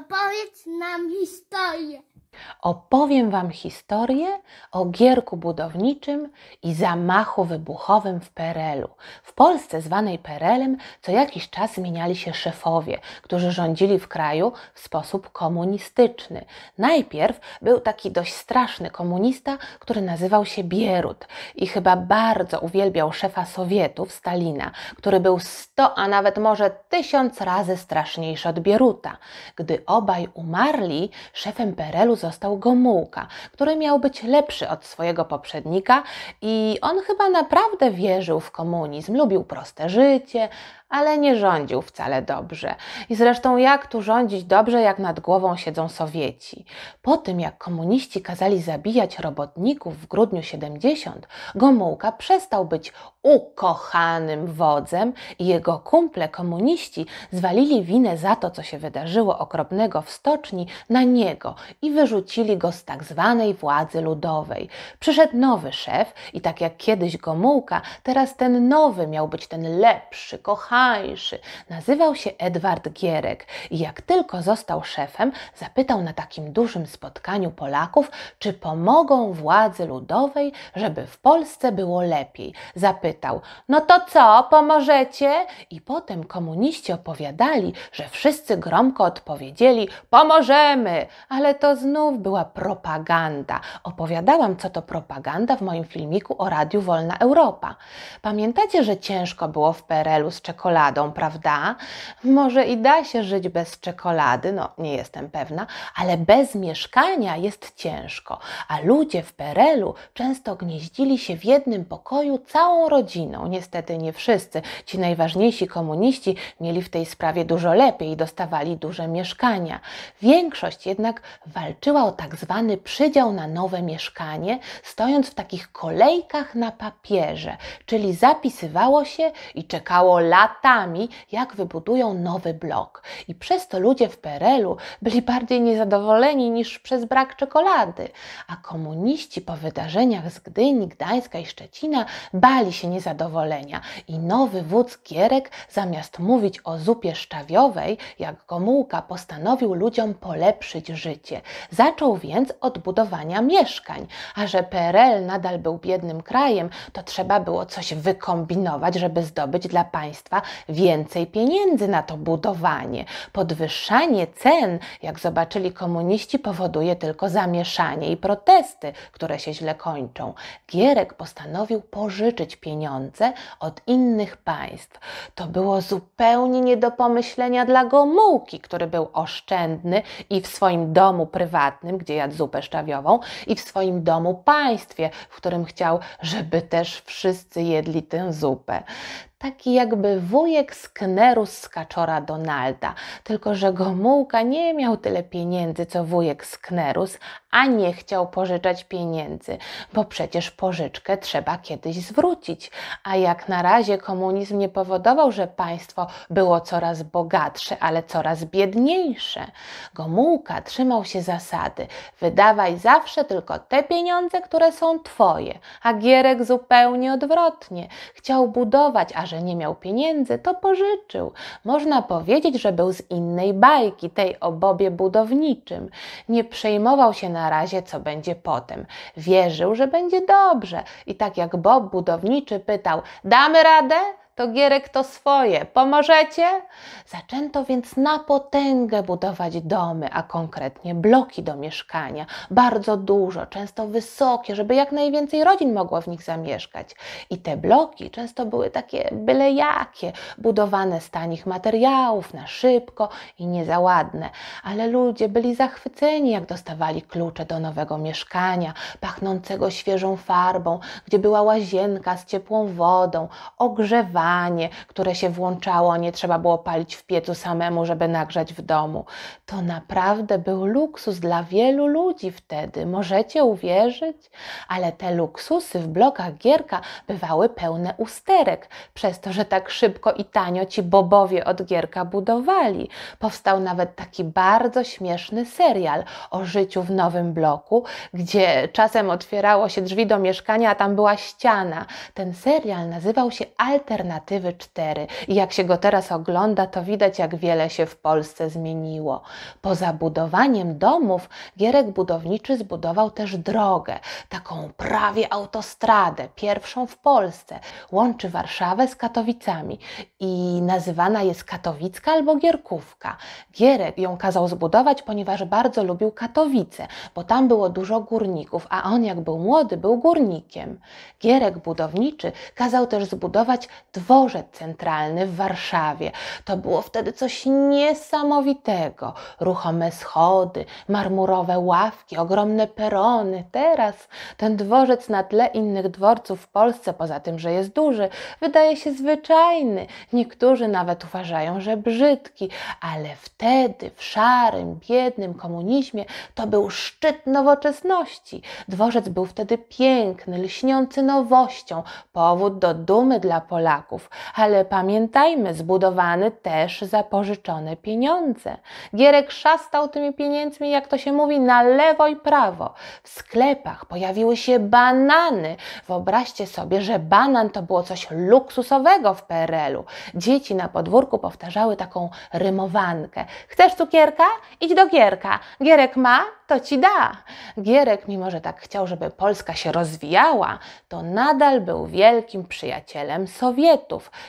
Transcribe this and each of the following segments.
opowiedz nam historię. Opowiem Wam historię o gierku budowniczym i zamachu wybuchowym w Perelu. W Polsce zwanej Perelem co jakiś czas zmieniali się szefowie, którzy rządzili w kraju w sposób komunistyczny. Najpierw był taki dość straszny komunista, który nazywał się Bierut i chyba bardzo uwielbiał szefa Sowietów, Stalina, który był sto, a nawet może tysiąc razy straszniejszy od Bieruta. Gdy obaj umarli, szefem Perelu został Gomułka, który miał być lepszy od swojego poprzednika i on chyba naprawdę wierzył w komunizm, lubił proste życie, ale nie rządził wcale dobrze. I zresztą jak tu rządzić dobrze, jak nad głową siedzą Sowieci? Po tym, jak komuniści kazali zabijać robotników w grudniu 70, Gomułka przestał być ukochanym wodzem i jego kumple komuniści zwalili winę za to, co się wydarzyło okropnego w stoczni na niego i wyrzucili wyrzucili go z tak zwanej władzy ludowej. Przyszedł nowy szef i tak jak kiedyś Gomułka, teraz ten nowy miał być ten lepszy, kochańszy. Nazywał się Edward Gierek i jak tylko został szefem, zapytał na takim dużym spotkaniu Polaków, czy pomogą władzy ludowej, żeby w Polsce było lepiej. Zapytał, no to co, pomożecie? I potem komuniści opowiadali, że wszyscy gromko odpowiedzieli, pomożemy, ale to znów była propaganda. Opowiadałam, co to propaganda w moim filmiku o Radiu Wolna Europa. Pamiętacie, że ciężko było w PRL-u z czekoladą, prawda? Może i da się żyć bez czekolady, no nie jestem pewna, ale bez mieszkania jest ciężko. A ludzie w PRL-u często gnieździli się w jednym pokoju całą rodziną. Niestety nie wszyscy. Ci najważniejsi komuniści mieli w tej sprawie dużo lepiej i dostawali duże mieszkania. Większość jednak walczyła walczyła o tak zwany przydział na nowe mieszkanie, stojąc w takich kolejkach na papierze, czyli zapisywało się i czekało latami, jak wybudują nowy blok. I przez to ludzie w PRL-u byli bardziej niezadowoleni niż przez brak czekolady, a komuniści po wydarzeniach z Gdyni, Gdańska i Szczecina bali się niezadowolenia i nowy wódz Gierek zamiast mówić o zupie szczawiowej, jak Gomułka postanowił ludziom polepszyć życie. Zaczął więc od budowania mieszkań, a że PRL nadal był biednym krajem, to trzeba było coś wykombinować, żeby zdobyć dla państwa więcej pieniędzy na to budowanie. Podwyższanie cen, jak zobaczyli komuniści, powoduje tylko zamieszanie i protesty, które się źle kończą. Gierek postanowił pożyczyć pieniądze od innych państw. To było zupełnie nie do pomyślenia dla Gomułki, który był oszczędny i w swoim domu prywatnym prywatnym, gdzie jadł zupę szczawiową, i w swoim domu państwie, w którym chciał, żeby też wszyscy jedli tę zupę taki jakby wujek Sknerus z kaczora Donalda, tylko że Gomułka nie miał tyle pieniędzy co wujek Sknerus, a nie chciał pożyczać pieniędzy, bo przecież pożyczkę trzeba kiedyś zwrócić. A jak na razie komunizm nie powodował, że państwo było coraz bogatsze, ale coraz biedniejsze. Gomułka trzymał się zasady: wydawaj zawsze tylko te pieniądze, które są twoje, a Gierek zupełnie odwrotnie. Chciał budować, a że nie miał pieniędzy, to pożyczył. Można powiedzieć, że był z innej bajki, tej o Bobie budowniczym. Nie przejmował się na razie, co będzie potem. Wierzył, że będzie dobrze. I tak jak Bob budowniczy pytał: Damy radę? to Gierek to swoje. Pomożecie? Zaczęto więc na potęgę budować domy, a konkretnie bloki do mieszkania. Bardzo dużo, często wysokie, żeby jak najwięcej rodzin mogło w nich zamieszkać. I te bloki często były takie byle jakie, budowane z tanich materiałów, na szybko i niezaładne. Ale ludzie byli zachwyceni, jak dostawali klucze do nowego mieszkania, pachnącego świeżą farbą, gdzie była łazienka z ciepłą wodą, ogrzewaniem, ogrzewanie, które się włączało, nie trzeba było palić w piecu samemu, żeby nagrzać w domu. To naprawdę był luksus dla wielu ludzi wtedy, możecie uwierzyć? Ale te luksusy w blokach Gierka bywały pełne usterek, przez to, że tak szybko i tanio ci bobowie od Gierka budowali. Powstał nawet taki bardzo śmieszny serial o życiu w nowym bloku, gdzie czasem otwierało się drzwi do mieszkania, a tam była ściana. Ten serial nazywał się Alternatywa 4. I jak się go teraz ogląda, to widać, jak wiele się w Polsce zmieniło. Poza budowaniem domów, Gierek Budowniczy zbudował też drogę, taką prawie autostradę, pierwszą w Polsce. Łączy Warszawę z Katowicami i nazywana jest Katowicka albo Gierkówka. Gierek ją kazał zbudować, ponieważ bardzo lubił Katowice, bo tam było dużo górników, a on, jak był młody, był górnikiem. Gierek Budowniczy kazał też zbudować dworzec centralny w Warszawie. To było wtedy coś niesamowitego. Ruchome schody, marmurowe ławki, ogromne perony. Teraz ten dworzec na tle innych dworców w Polsce, poza tym, że jest duży, wydaje się zwyczajny. Niektórzy nawet uważają, że brzydki, ale wtedy w szarym, biednym komunizmie to był szczyt nowoczesności. Dworzec był wtedy piękny, lśniący nowością, powód do dumy dla Polaków. Polaków. Ale pamiętajmy, zbudowany też za pożyczone pieniądze. Gierek szastał tymi pieniędzmi, jak to się mówi, na lewo i prawo. W sklepach pojawiły się banany. Wyobraźcie sobie, że banan to było coś luksusowego w PRL-u. Dzieci na podwórku powtarzały taką rymowankę. Chcesz cukierka? Idź do Gierka. Gierek ma, to ci da. Gierek, mimo że tak chciał, żeby Polska się rozwijała, to nadal był wielkim przyjacielem Sowietów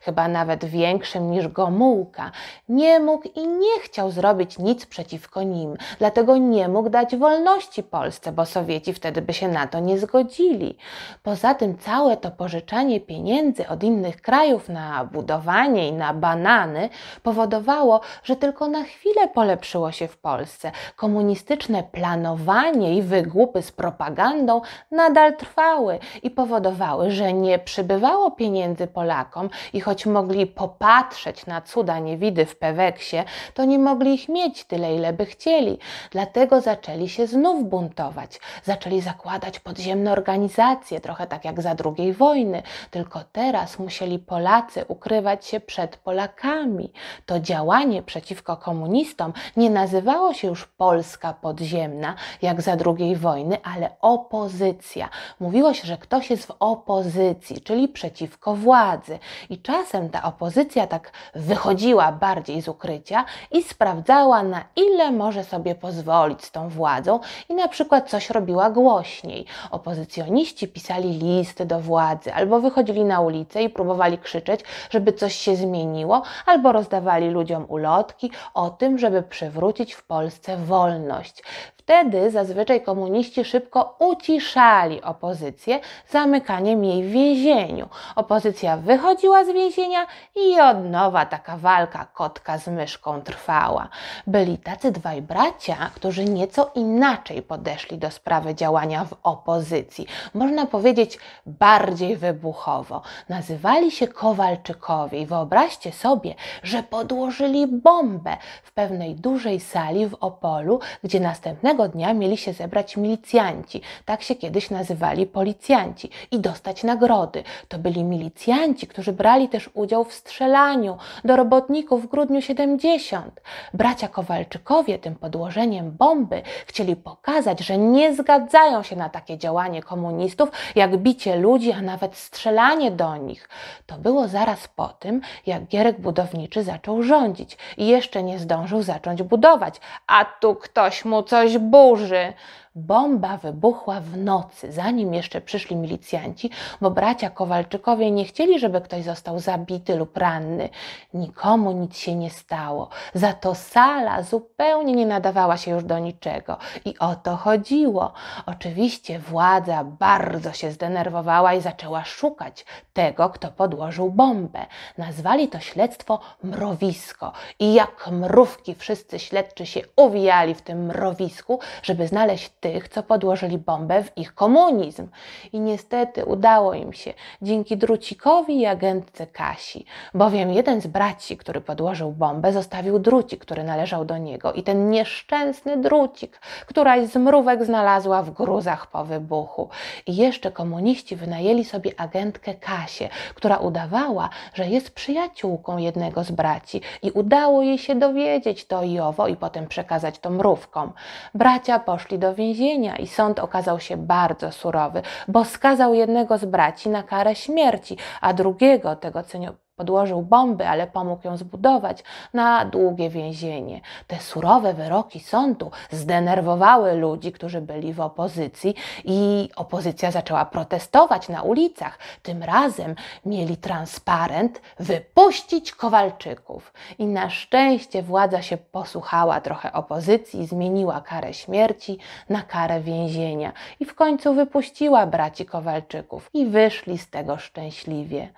chyba nawet większym niż Gomułka, nie mógł i nie chciał zrobić nic przeciwko nim, dlatego nie mógł dać wolności Polsce, bo Sowieci wtedy by się na to nie zgodzili. Poza tym całe to pożyczanie pieniędzy od innych krajów na budowanie i na banany powodowało, że tylko na chwilę polepszyło się w Polsce. Komunistyczne planowanie i wygłupy z propagandą nadal trwały i powodowały, że nie przybywało pieniędzy Polakom, i choć mogli popatrzeć na cuda niewidy w Peweksie, to nie mogli ich mieć tyle, ile by chcieli. Dlatego zaczęli się znów buntować. Zaczęli zakładać podziemne organizacje, trochę tak jak za II wojny, tylko teraz musieli Polacy ukrywać się przed Polakami. To działanie przeciwko komunistom nie nazywało się już Polska podziemna, jak za II wojny, ale opozycja. Mówiło się, że ktoś jest w opozycji, czyli przeciwko władzy. I czasem ta opozycja tak wychodziła bardziej z ukrycia i sprawdzała, na ile może sobie pozwolić z tą władzą i na przykład coś robiła głośniej. Opozycjoniści pisali listy do władzy albo wychodzili na ulicę i próbowali krzyczeć, żeby coś się zmieniło, albo rozdawali ludziom ulotki o tym, żeby przywrócić w Polsce wolność. Wtedy zazwyczaj komuniści szybko uciszali opozycję zamykaniem jej w więzieniu. Opozycja wychodziła z więzienia i od nowa taka walka kotka z myszką trwała. Byli tacy dwaj bracia, którzy nieco inaczej podeszli do sprawy działania w opozycji. Można powiedzieć bardziej wybuchowo. Nazywali się Kowalczykowie i wyobraźcie sobie, że podłożyli bombę w pewnej dużej sali w Opolu, gdzie następnego Pewnego dnia mieli się zebrać milicjanci, tak się kiedyś nazywali policjanci, i dostać nagrody. To byli milicjanci, którzy brali też udział w strzelaniu do robotników w grudniu 70. Bracia Kowalczykowie tym podłożeniem bomby chcieli pokazać, że nie zgadzają się na takie działanie komunistów, jak bicie ludzi, a nawet strzelanie do nich. To było zaraz po tym, jak Gierek Budowniczy zaczął rządzić i jeszcze nie zdążył zacząć budować, a tu ktoś mu coś Boże Bomba wybuchła w nocy, zanim jeszcze przyszli milicjanci, bo bracia Kowalczykowie nie chcieli, żeby ktoś został zabity lub ranny. Nikomu nic się nie stało. Za to sala zupełnie nie nadawała się już do niczego. I o to chodziło. Oczywiście władza bardzo się zdenerwowała i zaczęła szukać tego, kto podłożył bombę. Nazwali to śledztwo mrowisko. I jak mrówki wszyscy śledczy się uwijali w tym mrowisku, żeby znaleźć tych, tych, co podłożyli bombę w ich komunizm. I niestety udało im się dzięki drucikowi i agentce Kasi, bowiem jeden z braci, który podłożył bombę, zostawił drucik, który należał do niego i ten nieszczęsny drucik, któraś z mrówek znalazła w gruzach po wybuchu. I jeszcze komuniści wynajęli sobie agentkę Kasię, która udawała, że jest przyjaciółką jednego z braci i udało jej się dowiedzieć to i owo i potem przekazać to mrówkom. Bracia poszli do więzienia więzienia i sąd okazał się bardzo surowy, bo skazał jednego z braci na karę śmierci, a drugiego, tego co nie Podłożył bomby, ale pomógł ją zbudować na długie więzienie. Te surowe wyroki sądu zdenerwowały ludzi, którzy byli w opozycji, i opozycja zaczęła protestować na ulicach. Tym razem mieli transparent wypuścić Kowalczyków. I na szczęście władza się posłuchała trochę opozycji, zmieniła karę śmierci na karę więzienia i w końcu wypuściła braci Kowalczyków. I wyszli z tego szczęśliwie.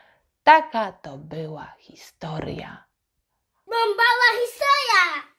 Taka to była historia. Bombała historia!